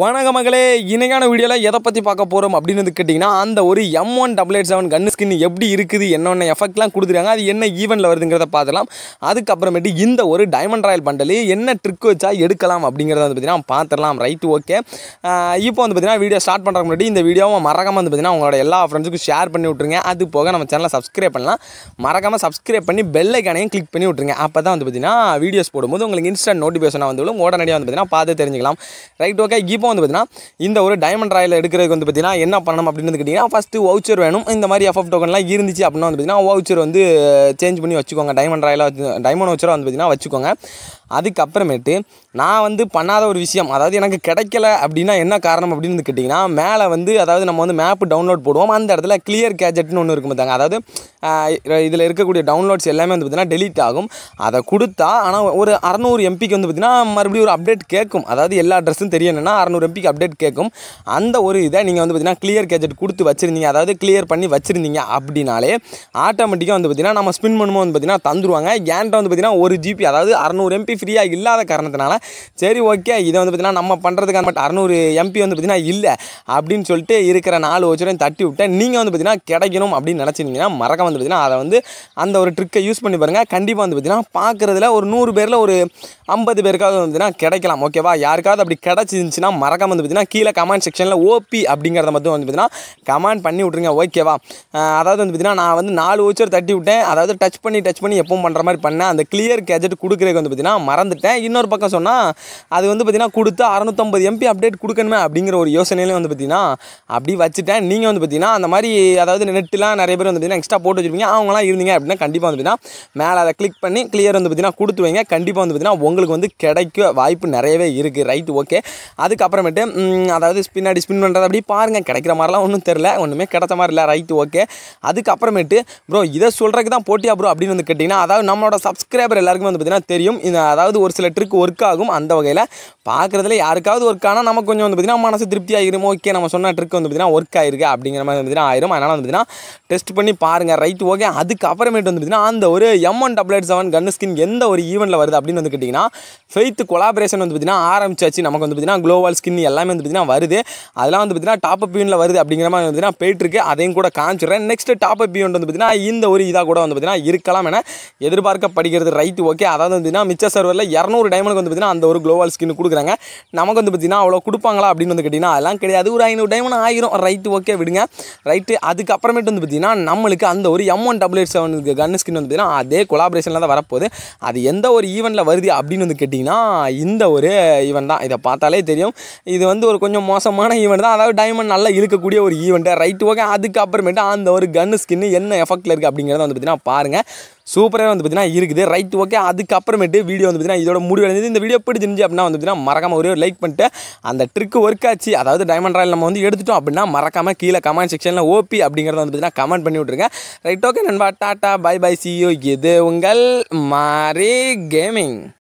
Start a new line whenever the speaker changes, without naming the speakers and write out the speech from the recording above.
வணக்க மகளே இன்றைக்கான வீடியோவில் எதை பற்றி பார்க்க போகிறோம் அப்படின்னு கேட்டிங்கன்னா அந்த ஒரு M one double eight seven gun skin எப்படி இருக்குது என்னென்ன எஃபெக்ட்லாம் கொடுத்துருக்காங்க அது என்ன ஈவெண்ட்டில் வருதுங்கிறத பார்த்துலாம் அதுக்கப்புறமேட்டு இந்த ஒரு டைமண்ட் ராயல் பண்டலி என்ன ட்ரிக் வச்சா எடுக்கலாம் அப்படிங்கிறத வந்து பார்த்திங்கன்னா பார்த்துடலாம் ரைட் ஓகே இப்போ வந்து பார்த்திங்கன்னா வீடியோ ஸ்டார்ட் பண்ணுறக்கு முன்னாடி இந்த வீடியோவை மறக்காமல் வந்து பார்த்தீங்கன்னா உங்களோட எல்லா ஃப்ரெண்ட்ஸுக்கும் ஷேர் பண்ணி விட்ருங்க அது போக நம்ம சேனலை சப்ஸ்கிரைப் பண்ணலாம் மறக்காமல் சப்ஸ்கிரைப் பண்ணி பெல்லைக்கானையும் கிளிக் பண்ணி விட்ருங்க அப்போ தான் வந்து பார்த்திங்கன்னா வீடியோஸ் போடும்போது உங்களுக்கு இன்ஸ்டன்ட் நோட்டிஃபிகேஷனாக வந்து உடனடியாக வந்து பார்த்திங்கன்னா பார்த்து தெரிஞ்சுக்கலாம் ரைட் ஓகே இப்போ வந்து பார்த்தீங்கன்னா இந்த ஒரு டைமண்ட் ராயில் எடுக்கிறதுக்கு வந்து பார்த்தீங்கன்னா என்ன பண்ணணும் அப்படின்னு கேட்டிங்கன்னா ஃபஸ்ட்டு வவுச்சர் வேணும் இந்த மாதிரி எஃப்எஃப் டோக்கன்லாம் இருந்துச்சு அப்படின்னா வந்து பார்த்தீங்கன்னா வவுச்சர் வந்து சேஞ்ச் பண்ணி வச்சுக்கோங்க டைமண்ட் ராயில் டைமண்ட் வச்சராக வந்து பார்த்தீங்கன்னா வச்சுக்கோங்க அதுக்கப்புறமேட்டு நான் வந்து பண்ணாத ஒரு விஷயம் அதாவது எனக்கு கிடைக்கல அப்படின்னா என்ன காரணம் அப்படின்னு கேட்டிங்கன்னா மேலே வந்து அதாவது நம்ம வந்து மேப்பு டவுன்லோட் போடுவோம் அந்த இடத்துல கிளியர் கேஜெட்னு ஒன்று இருக்கும் பார்த்தாங்க அதாவது இதில் இருக்கக்கூடிய டவுன்லோட்ஸ் எல்லாமே வந்து பார்த்திங்கன்னா டெலீட் ஆகும் அதை கொடுத்தா ஆனால் ஒரு அறநூறு எம்பிக்கு வந்து பார்த்திங்கன்னா மறுபடியும் ஒரு அப்டேட் கேட்கும் அதாவது எல்லா அட்ரஸும் தெரியணும்னா அறநூறு எம்பிக்கு அப்டேட் கேட்கும் அந்த ஒரு இதை நீங்கள் வந்து பார்த்திங்கன்னா கிளியர் கேஜெட் கொடுத்து வச்சுருந்தீங்க அதாவது கிளியர் பண்ணி வச்சுருந்தீங்க அப்படின்னாலே ஆட்டோமேட்டிக்காக வந்து பார்த்திங்கன்னா நம்ம ஸ்பின் பண்ணும்போது வந்து பார்த்திங்கன்னா தந்துருவாங்க கேண்டை வந்து பார்த்திங்கன்னா ஒரு ஜிபி அதாவது அறநூறு எம்பி ஃப்ரீயாக இல்லாத காரணத்தினால சரி ஓகே இதை வந்து பார்த்தீங்கன்னா நம்ம பண்ணுறதுக்கான பட் அறநூறு எம்பி வந்து பார்த்தீங்கன்னா இல்லை அப்படின்னு சொல்லிட்டு இருக்கிற நாலு வச்சுரையும் தட்டி விட்டேன் நீங்கள் வந்து பார்த்தீங்கன்னா கிடைக்கணும் அப்படின்னு நினச்சிருந்தீங்கன்னா மறக்க வந்து பார்த்தீங்கன்னா அதை வந்து அந்த ஒரு ட்ரிக்கை யூஸ் பண்ணி பாருங்கள் கண்டிப்பாக வந்து பார்த்தீங்கன்னா பார்க்குறதுல ஒரு நூறு பேரில் ஒரு ஐம்பது பேருக்காவது வந்துன்னா கிடைக்கலாம் ஓகேவா யாருக்காவது அப்படி கிடச்சிருந்துச்சின்னா மறக்காம வந்து பார்த்தீங்கன்னா கீழே கமெண்ட் செக்ஷனில் ஓபி அப்படிங்கிறத மட்டும் வந்து பார்த்தீங்கன்னா கமெண்ட் பண்ணி விட்ருங்க ஓகேவா அதாவது வந்து பார்த்தீங்கன்னா நான் வந்து நாலு ஓச்சர் தட்டி விட்டேன் அதாவது டச் பண்ணி டச் பண்ணி எப்பவும் பண்ணுற மாதிரி பண்ணேன் அந்த கிளியர் கேஜெட் கொடுக்குறதுக்கு வந்து பார்த்தீங்கன்னா மறந்துட்டேன் இன்னொரு பக்கம் சொன்னால் அது வந்து பார்த்தீங்கன்னா கொடுத்து அறநூற்றம்பது எம்பி அப்டேட் கொடுக்கணுமே அப்படிங்கிற ஒரு யோசனையிலே வந்து பார்த்தீங்கன்னா அப்படி வச்சுட்டேன் நீங்கள் வந்து பார்த்தீங்கன்னா அந்த மாதிரி அதாவது நெட்டுலாம் நிறைய பேர் வந்து பார்த்தீங்கன்னா எக்ஸ்ட்ரா போட்டு வச்சுருப்பீங்க அவங்களாம் இருந்தீங்க அப்படின்னா கண்டிப்பாக வந்து பார்த்தீங்கன்னா மேலே அதை கிளிக் பண்ணி கிளியர் வந்து பார்த்தீங்கன்னா கொடுத்து வைங்க கண்டிப்பாக வந்து பார்த்தீங்கன்னா உங்களுக்கு வந்து கிடைக்க வாய்ப்பு நிறையவே இருக்குது ரைட் ஓகே அதுக்கப்புறமேட்டு அதாவது அடி ஸ்பின் பண்ணுறது அப்படி பாருங்கள் கிடைக்கிற மாதிரிலாம் ஒன்றும் தெரில ஒன்றுமே கிடைச்ச மாதிரி இல்லை ரைட் ஓகே அதுக்கப்புறமேட்டு ப்ரோ இதை சொல்கிறதுக்கு தான் போட்டியா ப்ரோ அப்படின்னு வந்து கேட்டிங்கன்னா அதாவது நம்மளோட சப்ஸ்கிரைபர் எல்லாருக்குமே வந்து பார்த்திங்கன்னா தெரியும் இந்த அதாவது ஒரு சில ட்ரிக் ஒர்க் ஆகும் அந்த வகையில் பார்க்குறதுல யாருக்காவது ஒர்க் ஆனால் நமக்கு கொஞ்சம் வந்து பார்த்திங்கன்னா மனசு திருப்தி ஆகிரும் ஓகே நம்ம சொன்ன ட்ரிக் வந்து பார்த்திங்கன்னா ஒர்க் ஆயிருக்கு அப்படிங்கிற மாதிரி வந்து பார்த்திங்கன்னா ஆயிரும் அதனால் வந்து பார்த்திங்கன்னா டெஸ்ட் பண்ணி பாருங்கள் ரைட் ஓகே அதுக்கப்புறமேட்டு வந்து பார்த்திங்கன்னா அந்த ஒரு M one double eight seven gun skin எந்த ஒரு ஈவெண்ட்டில் வருது அப்படின்னு வந்து கேட்டிங்கன்னா ஃபெய்த் கொலாபரேஷன் வந்து பார்த்தீங்கன்னா ஆரம்பிச்சாச்சு நமக்கு வந்து பார்த்திங்கன்னா குளோவல் ஸ்கின் எல்லாமே வந்து பார்த்திங்கன்னா வருது அதெல்லாம் வந்து பார்த்திங்கன்னா டாப் அப் பியூனில் வருது அப்படிங்கிற மாதிரி வந்து போயிட்டுருக்கு அதையும் கூட காமிச்சிடுறேன் நெக்ஸ்ட் டாப் அப் பியூன் வந்து பார்த்தீங்கன்னா இந்த ஒரு இதாக கூட வந்து பார்த்திங்கன்னா இருக்கலாம் என எதிர்பார்க்கப்படுகிறது ரைட்டு ஓகே அதாவது வந்து பார்த்தீங்கன்னா மிச்ச சர்வரில் இரநூறு டைமண்ட் வந்து பார்த்திங்கன்னா அந்த ஒரு குளோவல் ஸ்கின் கொடுக்குறாங்க நமக்கு வந்து பார்த்திங்கன்னா அவ்வளோ கொடுப்பாங்களா அப்படின்னு வந்து கேட்டிங்கன்னா அதெல்லாம் கிடையாது ஒரு ஐநூறு டைமண்ட் ஆயிரும் ரைட்டு ஓகே விடுங்க ரைட்டு அதுக்கப்புறமேட்டு வந்து பார்த்திங்கன்னா நம்மளுக்கு அந்த ஒரு எம் ஒன் டபுள் எயிட் செவனுக்கு கன் ஸ்கின் வந்து பார்த்தீங்கன்னா அதே கொலாபரேஷனில் தான் வரப்போகுது அது எந்த ஒரு ஈவெண்ட்டில் வருது அப்படின்னு அப்படின்னு வந்து கேட்டிங்கன்னா இந்த ஒரு ஈவெண்ட் தான் இதை பார்த்தாலே தெரியும் இது வந்து ஒரு கொஞ்சம் மோசமான ஈவெண்ட் தான் அதாவது டைமண்ட் நல்லா இழுக்கக்கூடிய ஒரு ஈவெண்ட்டு ரைட் ஓகே அதுக்கப்புறமேட்டு அந்த ஒரு கன்னு ஸ்கின்னு என்ன எஃபெக்டில் இருக்குது அப்படிங்கிறத வந்து பார்த்திங்கன்னா பாருங்கள் சூப்பராக வந்து பார்த்திங்கன்னா இருக்குது ரைட் ஓகே அதுக்கப்புறமேட்டு வீடியோ வந்து பார்த்திங்கன்னா இதோட முடிவு இந்த வீடியோ பிடிச்சிருந்துச்சு அப்படின்னா வந்து பார்த்திங்கன்னா ஒரு ஒரே லைக் பண்ணிட்டு அந்த ட்ரிக் ஒர்க் ஆச்சு அதாவது டைமண்ட் ராயல் நம்ம வந்து எடுத்துட்டோம் அப்படின்னா மறக்காமல் கீழே கமெண்ட் செக்ஷனில் ஓபி அப்படிங்கிறத வந்து பார்த்திங்கன்னா கமெண்ட் பண்ணி விட்ருங்க ரைட் ஓகே நண்பா டாட்டா பை பை சியோ இது உங்கள் மாரி கேமிங்